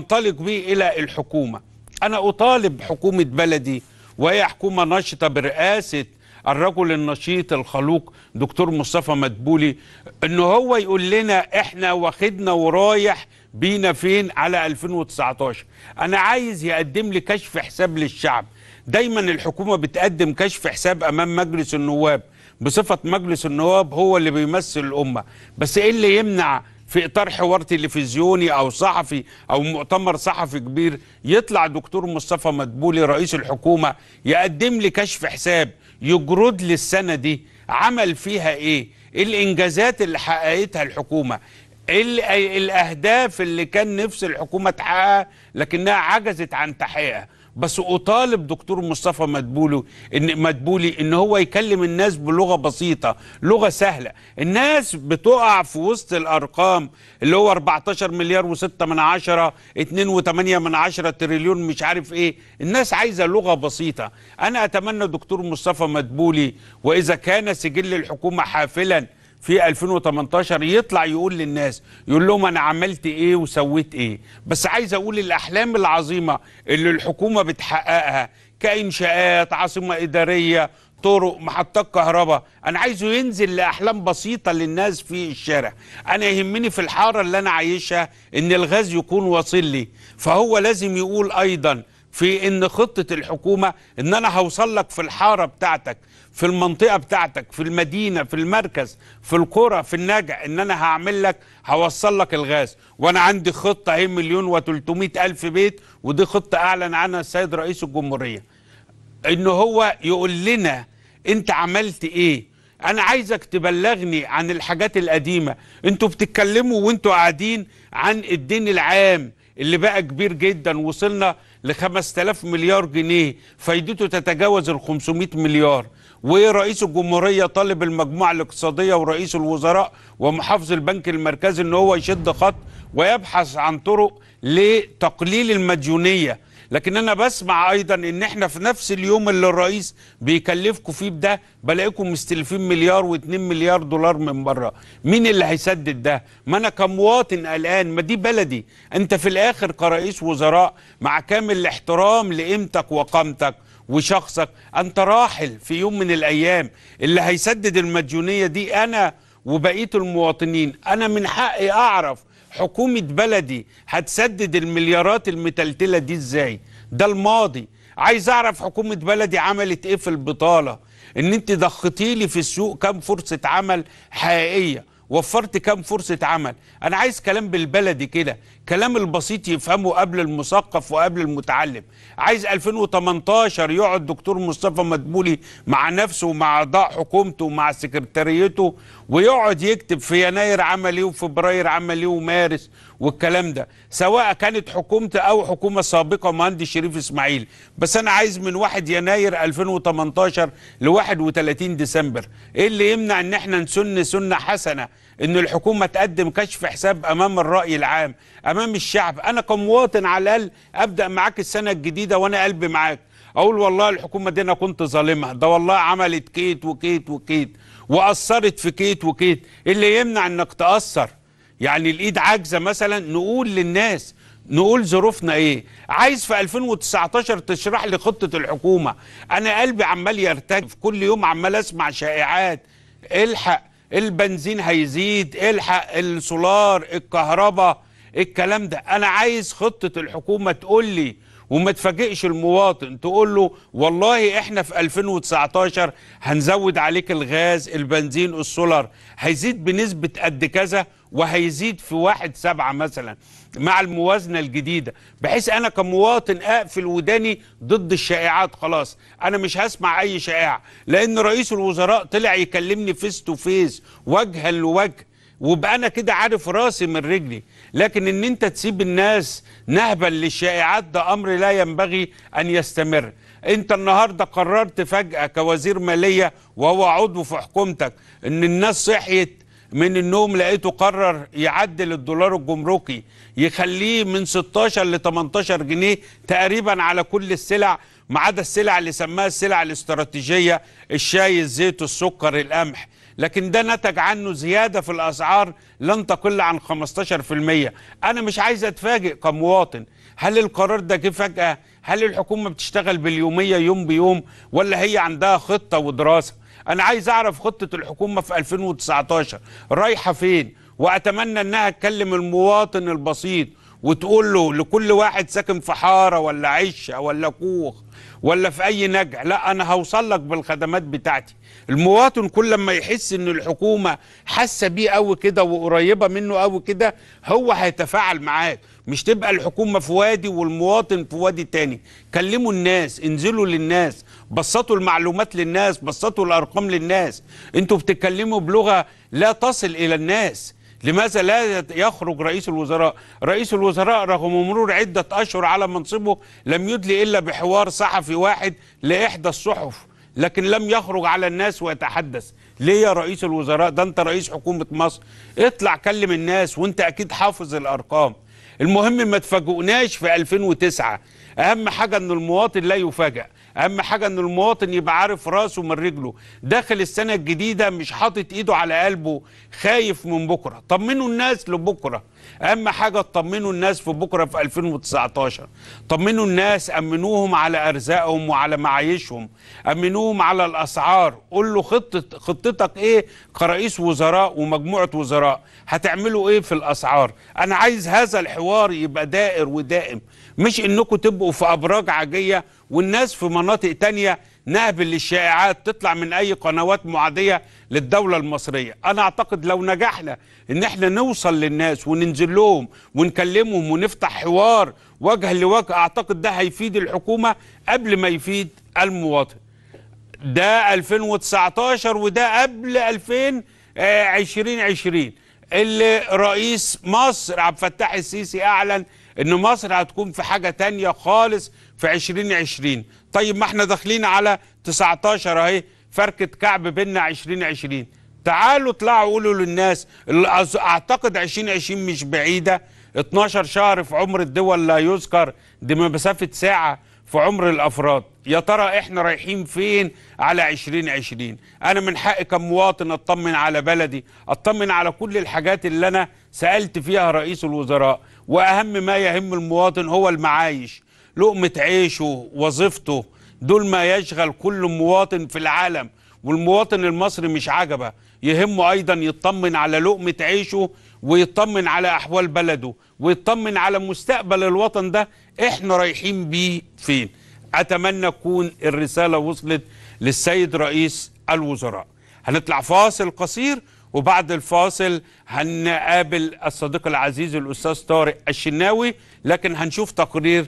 انطلق به إلى الحكومة أنا أطالب حكومة بلدي وهي حكومة نشطة برئاسة الرجل النشيط الخلوق دكتور مصطفى مدبولي ان هو يقول لنا احنا واخدنا ورايح بينا فين على 2019 انا عايز يقدم لي كشف حساب للشعب دايما الحكومة بتقدم كشف حساب امام مجلس النواب بصفة مجلس النواب هو اللي بيمثل الامة بس ايه اللي يمنع في اطار حوار تلفزيوني او صحفي او مؤتمر صحفي كبير يطلع دكتور مصطفى مدبولي رئيس الحكومه يقدم لي كشف حساب يجرد لي السنه دي عمل فيها ايه؟ الانجازات اللي حققتها الحكومه الاهداف اللي كان نفس الحكومه تحققها لكنها عجزت عن تحقيقها بس اطالب دكتور مصطفى مدبولي ان مدبولي ان هو يكلم الناس بلغه بسيطه لغه سهله الناس بتقع في وسط الارقام اللي هو 14 مليار و6 من عشرة 2.8 من عشرة تريليون مش عارف ايه الناس عايزه لغه بسيطه انا اتمنى دكتور مصطفى مدبولي واذا كان سجل الحكومه حافلا في 2018 يطلع يقول للناس يقول لهم انا عملت ايه وسويت ايه بس عايز اقول الاحلام العظيمه اللي الحكومه بتحققها كانشاءات عاصمه اداريه طرق محطات كهرباء انا عايزه ينزل لاحلام بسيطه للناس في الشارع انا يهمني في الحاره اللي انا عايشها ان الغاز يكون واصل لي فهو لازم يقول ايضا في ان خطه الحكومه ان انا هوصل لك في الحاره بتاعتك في المنطقه بتاعتك في المدينه في المركز في القرى في النجع ان انا هعمل لك هوصل لك الغاز وانا عندي خطه اهي مليون و الف بيت ودي خطه اعلن عنها السيد رئيس الجمهوريه ان هو يقول لنا انت عملت ايه انا عايزك تبلغني عن الحاجات القديمه انتوا بتتكلموا وانتوا قاعدين عن الدين العام اللي بقى كبير جدا وصلنا ل 5000 مليار جنيه فايدته تتجاوز ال 500 مليار ورئيس الجمهورية طالب المجموعة الاقتصادية ورئيس الوزراء ومحافظ البنك المركزي ان هو يشد خط ويبحث عن طرق لتقليل المديونية لكن أنا بسمع أيضا إن إحنا في نفس اليوم اللي الرئيس بيكلفكم فيه بده بلاقيكم مستلفين مليار و2 مليار دولار من بره مين اللي هيسدد ده ما أنا كمواطن قلقان ما دي بلدي أنت في الآخر كرئيس وزراء مع كامل الاحترام لقيمتك وقامتك وشخصك أنت راحل في يوم من الأيام اللي هيسدد المديونية دي أنا وبقيه المواطنين انا من حقي اعرف حكومة بلدي هتسدد المليارات المتلتلة دي ازاي ده الماضي عايز اعرف حكومة بلدي عملت ايه في البطالة ان انت ضختيلي في السوق كام فرصة عمل حقيقية وفرت كام فرصة عمل انا عايز كلام بالبلدي كده كلام البسيط يفهمه قبل المثقف وقبل المتعلم عايز 2018 يقعد دكتور مصطفى مدبولي مع نفسه ومع اعضاء حكومته ومع سكرتاريته ويقعد يكتب في يناير عمل ايه وفبراير عمل ايه ومارس والكلام ده سواء كانت حكومته او حكومه سابقه مهندس شريف اسماعيل بس انا عايز من 1 يناير 2018 ل 31 ديسمبر ايه اللي يمنع ان احنا نسن سنه حسنه ان الحكومه تقدم كشف حساب امام الراي العام امام الشعب انا كمواطن على الاقل ابدا معاك السنه الجديده وانا قلبي معاك اقول والله الحكومه دي انا كنت ظالمها ده والله عملت كيت وكيت وكيت واثرت في كيت وكيت اللي يمنع انك تاثر يعني الايد عاجزه مثلا نقول للناس نقول ظروفنا ايه عايز في 2019 تشرح لي خطه الحكومه انا قلبي عمال يرتجف كل يوم عمال اسمع شائعات الحق البنزين هيزيد الحق السولار الكهرباء ايه الكلام ده انا عايز خطه الحكومه تقول لي وما تفاجئش المواطن تقول له والله احنا في 2019 هنزود عليك الغاز البنزين السولار هيزيد بنسبة قد كذا وهيزيد في واحد سبعة مثلا مع الموازنة الجديدة بحيث أنا كمواطن أقفل وداني ضد الشائعات خلاص أنا مش هسمع أي شائعة لأن رئيس الوزراء طلع يكلمني فيس تو فيس وجها لوجه وبقى أنا كده عارف راسي من رجلي لكن ان انت تسيب الناس نهبا للشائعات ده امر لا ينبغي ان يستمر انت النهارده قررت فجاه كوزير ماليه وهو عضو في حكومتك ان الناس صحيت من النوم لقيته قرر يعدل الدولار الجمركي يخليه من 16 ل 18 جنيه تقريبا على كل السلع ما عدا السلع اللي سماها السلع الاستراتيجيه الشاي الزيت السكر القمح لكن ده نتج عنه زيادة في الأسعار لن تقل عن 15% أنا مش عايز أتفاجئ كمواطن هل القرار ده جه فجأة؟ هل الحكومة بتشتغل باليومية يوم بيوم ولا هي عندها خطة ودراسة؟ أنا عايز أعرف خطة الحكومة في 2019 رايحة فين؟ وأتمنى أنها تكلم المواطن البسيط وتقول له لكل واحد ساكن في حارة ولا عشة ولا كوخ ولا في اي نجع لا انا هوصل لك بالخدمات بتاعتي المواطن كل ما يحس ان الحكومه حاسه بيه قوي كده وقريبه منه قوي كده هو هيتفاعل معاك مش تبقى الحكومه في وادي والمواطن في وادي تاني كلموا الناس انزلوا للناس بسطوا المعلومات للناس بسطوا الارقام للناس انتوا بتتكلموا بلغه لا تصل الى الناس لماذا لا يخرج رئيس الوزراء رئيس الوزراء رغم مرور عدة أشهر على منصبه لم يدلي إلا بحوار صحفي واحد لإحدى الصحف لكن لم يخرج على الناس ويتحدث ليه يا رئيس الوزراء ده انت رئيس حكومة مصر اطلع كلم الناس وانت اكيد حافظ الارقام المهم ما تفاجئناش في 2009 اهم حاجة ان المواطن لا يفاجأ اهم حاجه ان المواطن يبقى عارف راسه من رجله داخل السنه الجديده مش حاطط ايده على قلبه خايف من بكره طمنوا الناس لبكره اهم حاجه تطمنوا الناس في بكره في 2019 طمنوا الناس امنوهم على ارزاقهم وعلى معايشهم امنوهم على الاسعار قول له خطه خطتك ايه كرئيس وزراء ومجموعه وزراء هتعملوا ايه في الاسعار انا عايز هذا الحوار يبقى دائر ودائم مش انكم تبقوا في ابراج عاجيه والناس في مناطق تانية نهبل للشائعات تطلع من اي قنوات معاديه للدوله المصريه انا اعتقد لو نجحنا ان احنا نوصل للناس وننزل لهم ونكلمهم ونفتح حوار وجه لوجه اعتقد ده هيفيد الحكومه قبل ما يفيد المواطن ده 2019 وده قبل 2020 اللي رئيس مصر عبد الفتاح السيسي اعلن ان مصر هتكون في حاجه تانية خالص في 2020 طيب ما احنا داخلين على 19 اهي فركه كعب بيننا 2020 تعالوا اطلعوا قولوا للناس اللي اعتقد 2020 مش بعيده 12 شهر في عمر الدول لا يذكر دي مسافه ساعه في عمر الافراد يا ترى احنا رايحين فين على 2020 انا من حقي كمواطن اطمن على بلدي اطمن على كل الحاجات اللي انا سالت فيها رئيس الوزراء واهم ما يهم المواطن هو المعايش لقمه عيشه وظيفته دول ما يشغل كل مواطن في العالم والمواطن المصري مش عجبه يهمه ايضا يطمن على لقمه عيشه ويطمن على احوال بلده ويطمن على مستقبل الوطن ده احنا رايحين بيه فين اتمنى تكون الرساله وصلت للسيد رئيس الوزراء هنطلع فاصل قصير وبعد الفاصل هنقابل الصديق العزيز الأستاذ طارق الشناوي لكن هنشوف تقرير